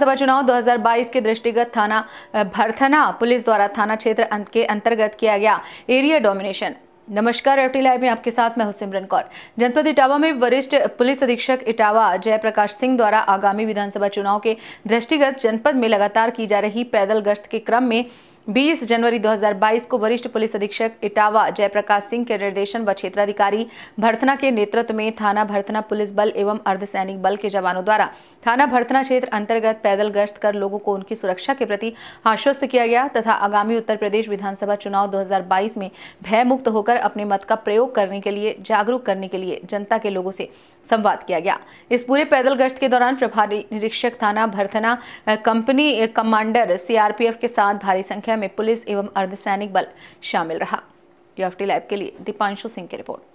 सभा चुनाव 2022 के दृष्टिगत थाना भरथना पुलिस द्वारा थाना क्षेत्र अं-, के अंतर्गत किया गया एरिया डोमिनेशन नमस्कार एफ लाइव में आपके साथ मैं हूं सिमरन कौर जनपद इटावा में वरिष्ठ पुलिस अधीक्षक इटावा जयप्रकाश सिंह द्वारा आगामी विधानसभा चुनाव के दृष्टिगत जनपद में लगातार की जा रही पैदल गश्त के क्रम में 20 जनवरी 2022 को वरिष्ठ पुलिस अधीक्षक इटावा जयप्रकाश सिंह के निर्देशन व क्षेत्राधिकारी भर्थना के नेतृत्व में थाना भर्थना पुलिस बल एवं अर्धसैनिक बल के जवानों द्वारा थाना भर्थना क्षेत्र अंतर्गत पैदल गश्त कर लोगों को उनकी सुरक्षा के प्रति आश्वस्त किया गया तथा आगामी उत्तर प्रदेश विधानसभा चुनाव दो में भयमुक्त होकर अपने मत का प्रयोग करने के लिए जागरूक करने के लिए जनता के लोगों से संवाद किया गया इस पूरे पैदल गश्त के दौरान प्रभारी निरीक्षक थाना भर्थना कंपनी कमांडर सीआरपीएफ के साथ भारी संख्या में पुलिस एवं अर्धसैनिक बल शामिल रहा टीएफटी लाइव के लिए दीपांशु सिंह की रिपोर्ट